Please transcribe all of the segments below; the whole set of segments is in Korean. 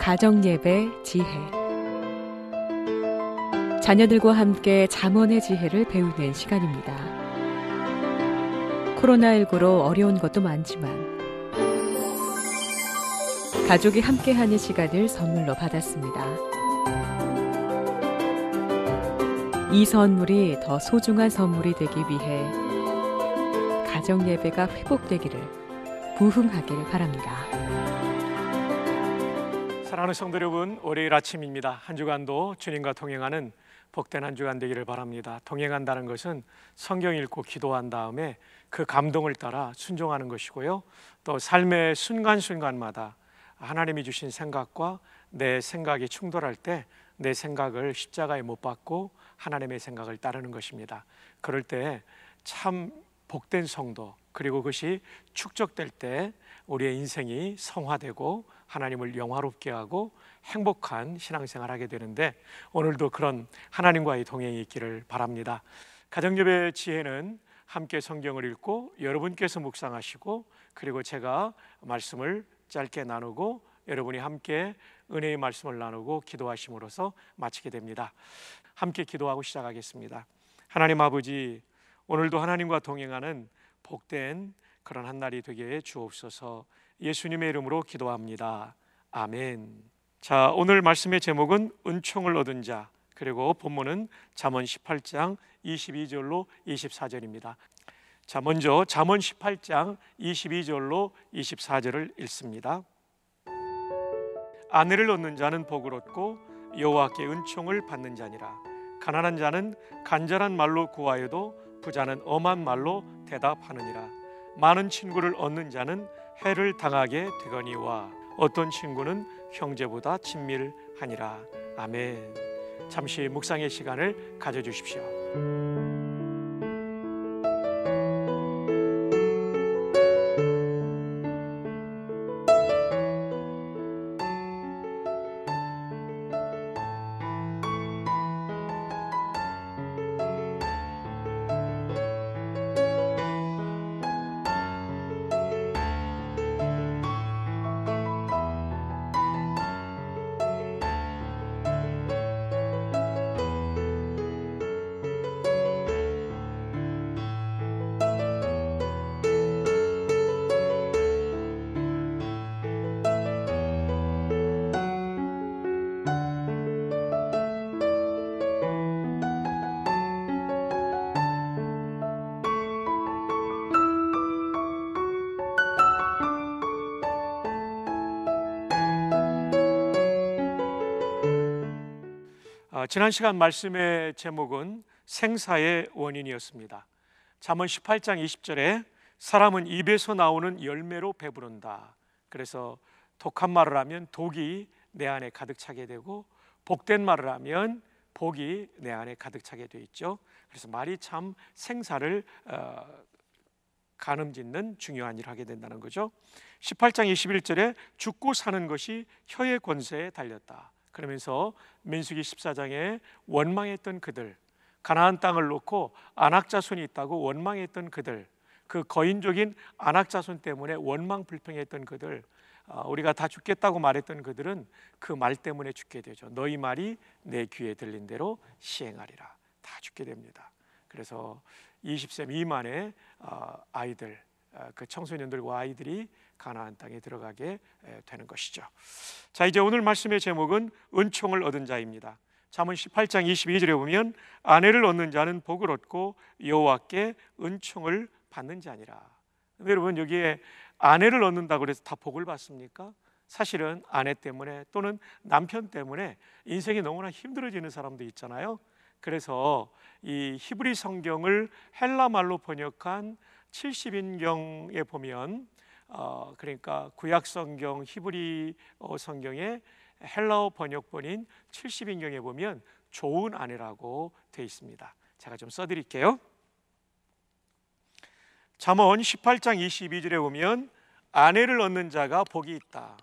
가정예배 지혜 자녀들과 함께 자원의 지혜를 배우는 시간입니다. 코로나19로 어려운 것도 많지만 가족이 함께하는 시간을 선물로 받았습니다. 이 선물이 더 소중한 선물이 되기 위해 가정예배가 회복되기를 부흥하길 바랍니다. 사랑하는 성도 여러분, 월요일 아침입니다. 한 주간도 주님과 동행하는 복된 한 주간 되기를 바랍니다. 동행한다는 것은 성경 읽고 기도한 다음에 그 감동을 따라 순종하는 것이고요. 또 삶의 순간순간마다 하나님이 주신 생각과 내 생각이 충돌할 때 내 생각을 십자가에 못 박고 하나님의 생각을 따르는 것입니다. 그럴 때 참 복된 성도 그리고 그것이 축적될 때 우리의 인생이 성화되고 하나님을 영화롭게 하고 행복한 신앙생활 하게 되는데 오늘도 그런 하나님과의 동행이 있기를 바랍니다. 가정예배 지혜는 함께 성경을 읽고 여러분께서 묵상하시고 그리고 제가 말씀을 짧게 나누고 여러분이 함께 은혜의 말씀을 나누고 기도하심으로써 마치게 됩니다. 함께 기도하고 시작하겠습니다. 하나님 아버지 오늘도 하나님과 동행하는 복된 그런 한 날이 되게 주옵소서. 예수님의 이름으로 기도합니다. 아멘. 자, 오늘 말씀의 제목은 은총을 얻은 자. 그리고 본문은 잠언 18장 22절로 24절입니다. 자, 먼저 잠언 18장 22절로 24절을 읽습니다. 아내를 얻는 자는 복을 얻고 여호와께 은총을 받는 자니라. 가난한 자는 간절한 말로 구하여도 부자는 엄한 말로 대답하느니라. 많은 친구를 얻는 자는 해를 당하게 되거니와 어떤 친구는 형제보다 친밀하니라. 아멘. 잠시 묵상의 시간을 가져 주십시오. 지난 시간 말씀의 제목은 생사의 원인이었습니다. 잠언 18장 20절에 사람은 입에서 나오는 열매로 배부른다. 그래서 독한 말을 하면 독이 내 안에 가득 차게 되고 복된 말을 하면 복이 내 안에 가득 차게 돼 있죠. 그래서 말이 참 생사를 어, 가늠짓는 중요한 일을 하게 된다는 거죠. 18장 21절에 죽고 사는 것이 혀의 권세에 달렸다. 그러면서 민수기 14장에 원망했던 그들, 가나안 땅을 놓고 안악자손이 있다고 원망했던 그들, 그거인적인 안악자손 때문에 원망 불평했던 그들, 아, 우리가 다 죽겠다고 말했던 그들은 그 말 때문에 죽게 되죠. 너희 말이 내 귀에 들린 대로 시행하리라. 다 죽게 됩니다. 그래서 20세 미만의 아, 아이들, 아, 그 청소년들과 아이들이 가나안 땅에 들어가게 되는 것이죠. 자, 이제 오늘 말씀의 제목은 은총을 얻은 자입니다. 잠언 18장 22절에 보면 아내를 얻는 자는 복을 얻고 여호와께 은총을 받는 자니라. 여러분 여기에 아내를 얻는다고 해서 다 복을 받습니까? 사실은 아내 때문에 또는 남편 때문에 인생이 너무나 힘들어지는 사람도 있잖아요. 그래서 이 히브리 성경을 헬라 말로 번역한 70인경에 보면 어, 그러니까 구약 성경 히브리어 성경의 헬라어 번역본인 70인경에 보면 좋은 아내라고 되어 있습니다. 제가 좀 써드릴게요. 잠언 18장 22절에 보면 아내를 얻는 자가 복이 있다.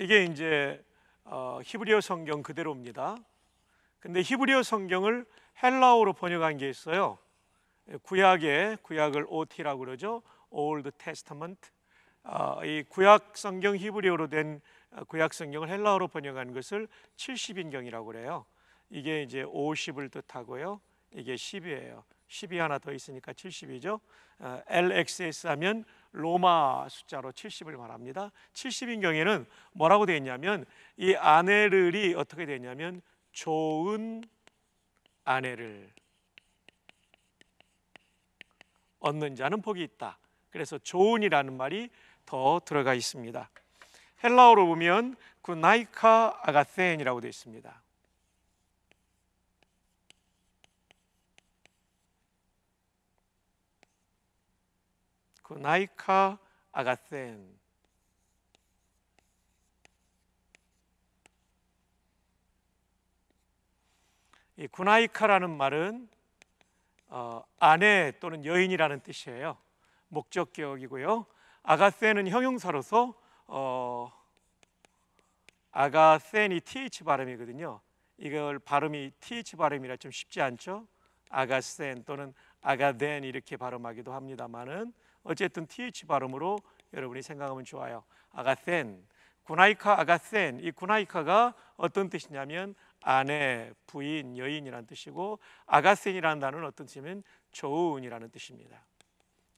이게 이제 어, 히브리어 성경 그대로입니다. 근데 히브리어 성경을 헬라어로 번역한 게 있어요. 구약의 구약을 OT라고 그러죠. Old Testament. 아, 이 구약 성경 히브리어로 된 아, 구약 성경을 헬라어로 번역한 것을 70인경이라고 그래요. 이게 이제 50을 뜻하고요. 이게 10이에요. 10이 하나 더 있으니까 70이죠. 아, LXS 하면 로마 숫자로 70을 말합니다. 70인경에는 뭐라고 되어 있냐면 이 아네를이 어떻게 되냐면 좋은 아내를 얻는 자는 복이 있다. 그래서 좋은이라는 말이 더 들어가 있습니다. 헬라어로 보면 구나이카 아가센이라고 되어 있습니다. 구나이카 아가센. 이 구나이카라는 말은 어, 아내 또는 여인이라는 뜻이에요. 목적 기억이고요. 아가세는 형용사로서 어, 아가센이 th 발음이거든요. 이걸 발음이 th 발음이라 좀 쉽지 않죠. 아가센 또는 아가덴 이렇게 발음하기도 합니다만은 어쨌든 th 발음으로 여러분이 생각하면 좋아요. 아가센, 구나이카 아가센 이 구나이카가 어떤 뜻이냐면 아내, 부인, 여인이라는 뜻이고 아가센이라는 단어는 어떤 뜻이면 좋은이라는 뜻입니다.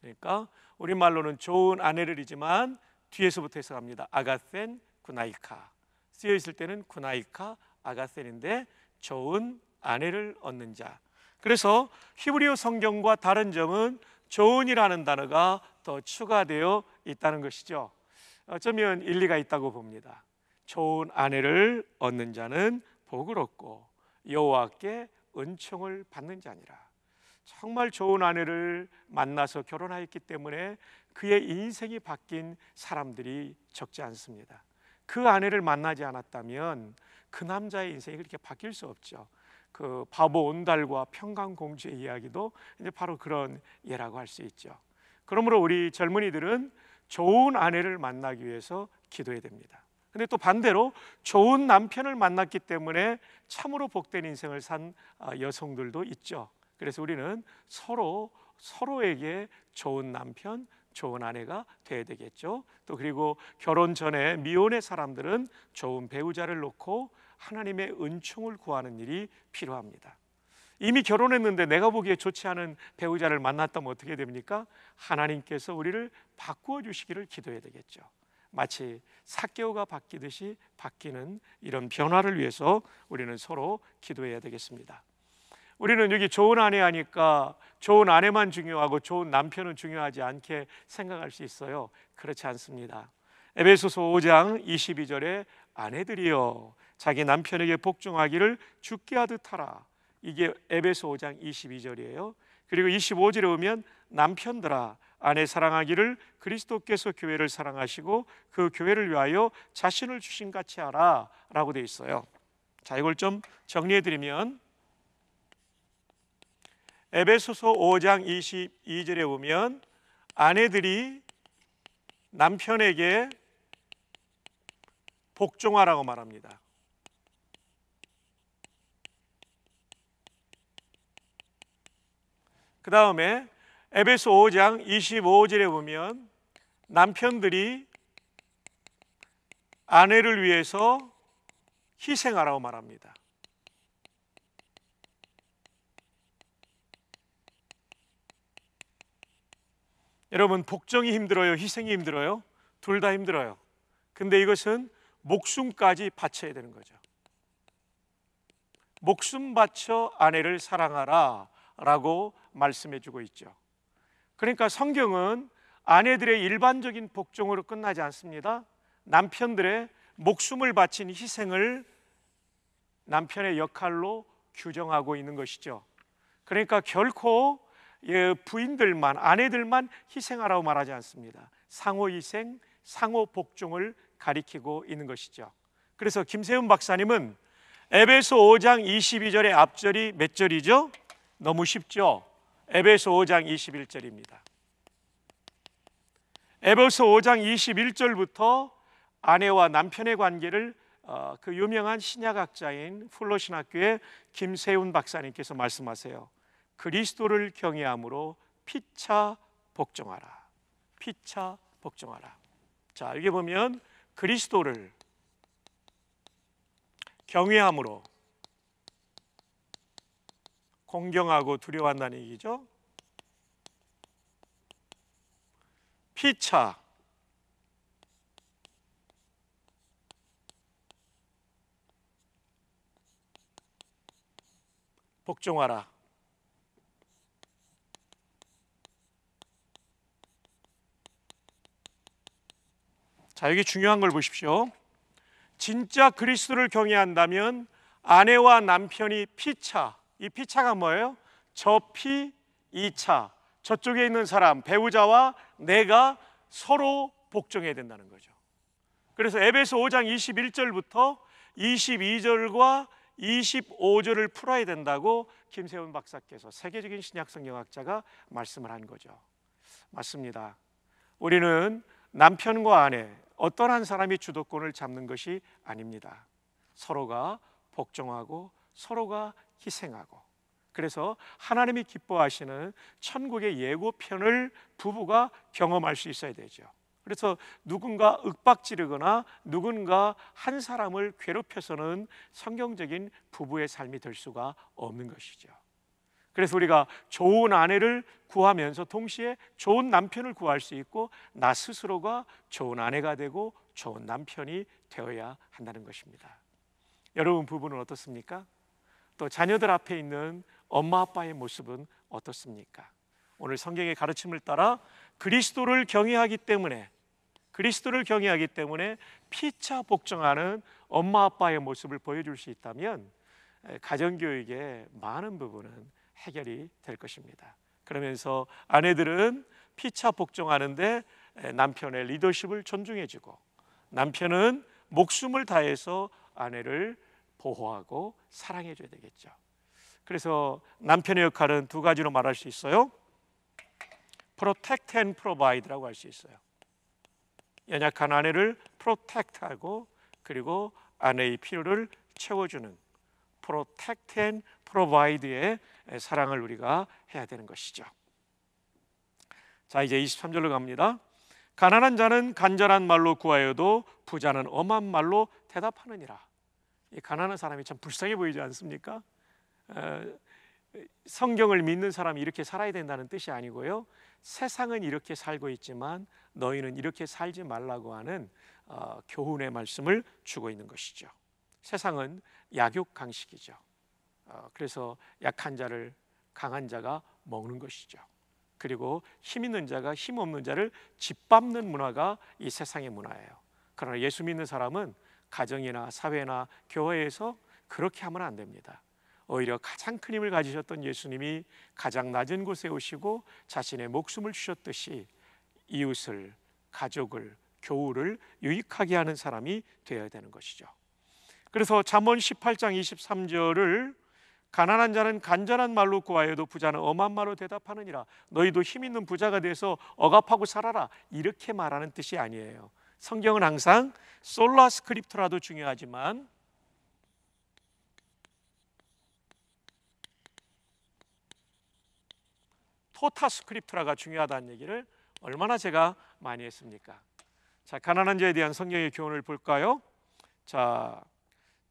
그러니까 우리말로는 좋은 아내를이지만 뒤에서부터 해석합니다. 아가센, 구나이카. 쓰여 있을 때는 구나이카, 아가센인데 좋은 아내를 얻는 자. 그래서 히브리어 성경과 다른 점은 좋은이라는 단어가 더 추가되어 있다는 것이죠. 어쩌면 일리가 있다고 봅니다. 좋은 아내를 얻는 자는 복을 얻고 여호와께 은총을 받는 자니라. 정말 좋은 아내를 만나서 결혼하였기 때문에 그의 인생이 바뀐 사람들이 적지 않습니다. 그 아내를 만나지 않았다면 그 남자의 인생이 그렇게 바뀔 수 없죠. 그 바보 온달과 평강 공주의 이야기도 이제 바로 그런 예라고 할 수 있죠. 그러므로 우리 젊은이들은 좋은 아내를 만나기 위해서 기도해야 됩니다. 근데 또 반대로 좋은 남편을 만났기 때문에 참으로 복된 인생을 산 아, 여성들도 있죠. 그래서 우리는 서로 서로에게 좋은 남편, 좋은 아내가 돼야 되겠죠. 또 그리고 결혼 전에 미혼의 사람들은 좋은 배우자를 놓고 하나님의 은총을 구하는 일이 필요합니다. 이미 결혼했는데 내가 보기에 좋지 않은 배우자를 만났다면 어떻게 됩니까? 하나님께서 우리를 바꾸어 주시기를 기도해야 되겠죠. 마치 사개오가 바뀌듯이 바뀌는 이런 변화를 위해서 우리는 서로 기도해야 되겠습니다. 우리는 여기 좋은 아내 하니까 좋은 아내만 중요하고 좋은 남편은 중요하지 않게 생각할 수 있어요. 그렇지 않습니다. 에베소서 5장 22절에 아내들이여 자기 남편에게 복종하기를 죽게 하듯 하라. 이게 에베소 5장 22절이에요. 그리고 25절에 오면 남편들아 아내 사랑하기를 그리스도께서 교회를 사랑하시고 그 교회를 위하여 자신을 주신 같이 하라라고 돼 있어요. 자, 이걸 좀 정리해 드리면 에베소서 5장 22절에 보면 아내들이 남편에게 복종하라고 말합니다. 그 다음에 에베소 5장 25절에 보면 남편들이 아내를 위해서 희생하라고 말합니다. 여러분, 복종이 힘들어요? 희생이 힘들어요? 둘 다 힘들어요. 근데 이것은 목숨까지 바쳐야 되는 거죠. 목숨 바쳐 아내를 사랑하라 라고 말씀해 주고 있죠. 그러니까 성경은 아내들의 일반적인 복종으로 끝나지 않습니다. 남편들의 목숨을 바친 희생을 남편의 역할로 규정하고 있는 것이죠. 그러니까 결코 예, 부인들만 아내들만 희생하라고 말하지 않습니다. 상호 희생, 상호 복종을 가리키고 있는 것이죠. 그래서 김세훈 박사님은 에베소 5장 22절의 앞절이 몇 절이죠? 너무 쉽죠. 에베소 5장 21절입니다. 에베소 5장 21절부터 아내와 남편의 관계를 어, 그 유명한 신약학자인 플로신 학교의 김세훈 박사님께서 말씀하세요. 그리스도를 경외함으로 피차 복종하라. 피차 복종하라. 자, 여기 보면 그리스도를 경외함으로 공경하고 두려워한다는 얘기죠. 피차 복종하라. 자, 여기 중요한 걸 보십시오. 진짜 그리스도를 경외한다면 아내와 남편이 피차 이피차가 뭐예요? 저 P, 이차 저쪽에 있는 사람, 배우자와 내가 서로 복종해야 된다는 거죠. 그래서 에베소 5장 21절부터 22절과 25절을 풀어야 된다고 김세훈 박사께서 세계적인 신약 성경학자가 말씀을 한 거죠. 맞습니다. 우리는 남편과 아내 어떤 한 사람이 주도권을 잡는 것이 아닙니다. 서로가 복종하고 서로가 희생하고 그래서 하나님이 기뻐하시는 천국의 예고편을 부부가 경험할 수 있어야 되죠. 그래서 누군가 윽박지르거나 누군가 한 사람을 괴롭혀서는 성경적인 부부의 삶이 될 수가 없는 것이죠. 그래서 우리가 좋은 아내를 구하면서 동시에 좋은 남편을 구할 수 있고 나 스스로가 좋은 아내가 되고 좋은 남편이 되어야 한다는 것입니다. 여러분 부부는 어떻습니까? 또 자녀들 앞에 있는 엄마 아빠의 모습은 어떻습니까? 오늘 성경의 가르침을 따라 그리스도를 경외하기 때문에 그리스도를 경외하기 때문에 피차 복종하는 엄마 아빠의 모습을 보여줄 수 있다면 가정 교육의 많은 부분은 해결이 될 것입니다. 그러면서 아내들은 피차 복종하는데 남편의 리더십을 존중해주고 남편은 목숨을 다해서 아내를 보호하고 사랑해 줘야 되겠죠. 그래서 남편의 역할은 두 가지로 말할 수 있어요. protect and provide라고 할 수 있어요. 연약한 아내를 protect하고 그리고 아내의 필요를 채워주는 protect and provide의 사랑을 우리가 해야 되는 것이죠. 자, 이제 23절로 갑니다. 가난한 자는 간절한 말로 구하여도 부자는 엄한 말로 대답하느니라. 가난한 사람이 참 불쌍해 보이지 않습니까? 어, 성경을 믿는 사람이 이렇게 살아야 된다는 뜻이 아니고요. 세상은 이렇게 살고 있지만 너희는 이렇게 살지 말라고 하는 어, 교훈의 말씀을 주고 있는 것이죠. 세상은 약육 강식이죠. 어, 그래서 약한 자를 강한 자가 먹는 것이죠. 그리고 힘 있는 자가 힘 없는 자를 짓밟는 문화가 이 세상의 문화예요. 그러나 예수 믿는 사람은 가정이나 사회나 교회에서 그렇게 하면 안 됩니다. 오히려 가장 큰 힘을 가지셨던 예수님이 가장 낮은 곳에 오시고 자신의 목숨을 주셨듯이 이웃을, 가족을, 교우를 유익하게 하는 사람이 되어야 되는 것이죠. 그래서 잠언 18장 23절을 가난한 자는 간절한 말로 구하여도 부자는 엄한 말로 대답하느니라. 너희도 힘 있는 부자가 돼서 억압하고 살아라. 이렇게 말하는 뜻이 아니에요. 성경은 항상 솔라 스크립트라도 중요하지만 토타 스크립트라가 중요하다는 얘기를 얼마나 제가 많이 했습니까? 자, 가난한 자에 대한 성경의 교훈을 볼까요? 자,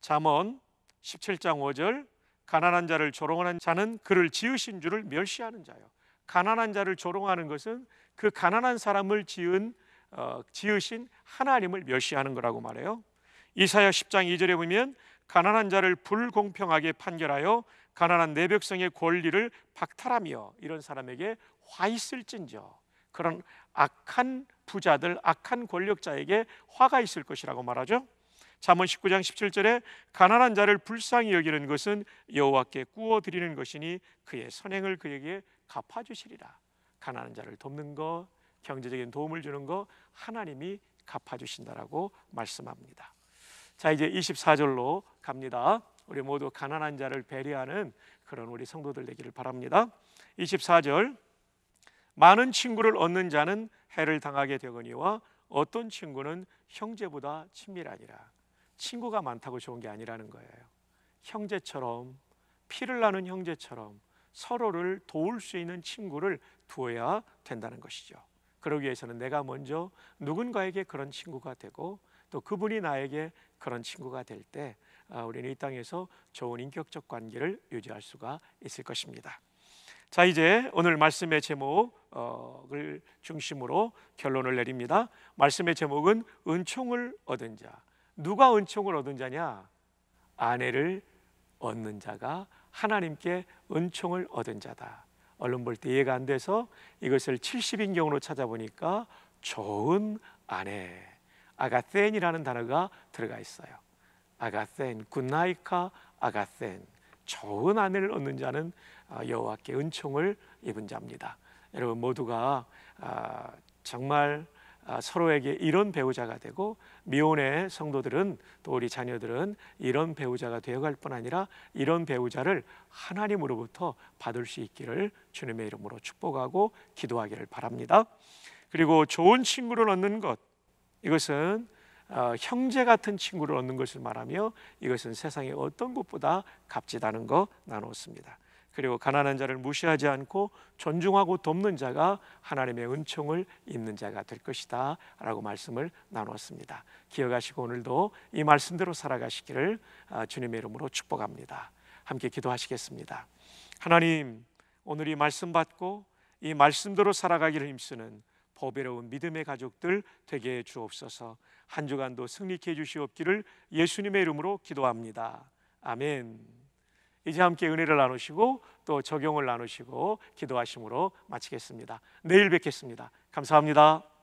잠언 17장 5절 가난한 자를 조롱하는 자는 그를 지으신 줄을 멸시하는 자요. 가난한 자를 조롱하는 것은 그 가난한 사람을 지은 어, 지으신 하나님을 멸시하는 거라고 말해요. 이사야 10장 2절에 보면 가난한 자를 불공평하게 판결하여 가난한 내 백성의 권리를 박탈하며 이런 사람에게 화 있을진저 그런 악한 부자들 악한 권력자에게 화가 있을 것이라고 말하죠. 잠언 19장 17절에 가난한 자를 불쌍히 여기는 것은 여호와께 꾸어 드리는 것이니 그의 선행을 그에게 갚아 주시리라. 가난한 자를 돕는 것, 경제적인 도움을 주는 거 하나님이 갚아주신다라고 말씀합니다. 자, 이제 24절로 갑니다. 우리 모두 가난한 자를 배려하는 그런 우리 성도들 되기를 바랍니다. 24절 많은 친구를 얻는 자는 해를 당하게 되거니와 어떤 친구는 형제보다 친밀하니라. 친구가 많다고 좋은 게 아니라는 거예요. 형제처럼 피를 나는 형제처럼 서로를 도울 수 있는 친구를 두어야 된다는 것이죠. 그러기 위해서는 내가 먼저 누군가에게 그런 친구가 되고 또 그분이 나에게 그런 친구가 될때 아, 우리는 이 땅에서 좋은 인격적 관계를 유지할 수가 있을 것입니다. 자 이제 오늘 말씀의 제목을 중심으로 결론을 내립니다. 말씀의 제목은 은총을 얻은 자. 누가 은총을 얻은 자냐? 아내를 얻는 자가 하나님께 은총을 얻은 자다. 얼른 볼 때 이해가 안 돼서 이것을 70인경으로 찾아보니까 좋은 아내 아가센이라는 단어가 들어가 있어요. 아가센 굿나이카 아가센 좋은 아내를 얻는 자는 아, 여호와께 은총을 입은 자입니다. 여러분 모두가 아, 정말 아, 서로에게 이런 배우자가 되고 미혼의 성도들은 또 우리 자녀들은 이런 배우자가 되어갈 뿐 아니라 이런 배우자를 하나님으로부터 받을 수 있기를 주님의 이름으로 축복하고 기도하기를 바랍니다. 그리고 좋은 친구를 얻는 것 이것은 어, 형제 같은 친구를 얻는 것을 말하며 이것은 세상의 어떤 것보다 값지다는 거 나눴습니다. 그리고 가난한 자를 무시하지 않고 존중하고 돕는 자가 하나님의 은총을 입는 자가 될 것이다 라고 말씀을 나누었습니다. 기억하시고 오늘도 이 말씀대로 살아가시기를 아, 주님의 이름으로 축복합니다. 함께 기도하시겠습니다. 하나님, 오늘 이 말씀 받고 이 말씀대로 살아가기를 힘쓰는 보배로운 믿음의 가족들 되게 주옵소서. 한 주간도 승리케 해 주시옵기를 예수님의 이름으로 기도합니다. 아멘. 이제 함께 은혜를 나누시고 또 적용을 나누시고 기도하심으로 마치겠습니다. 내일 뵙겠습니다. 감사합니다.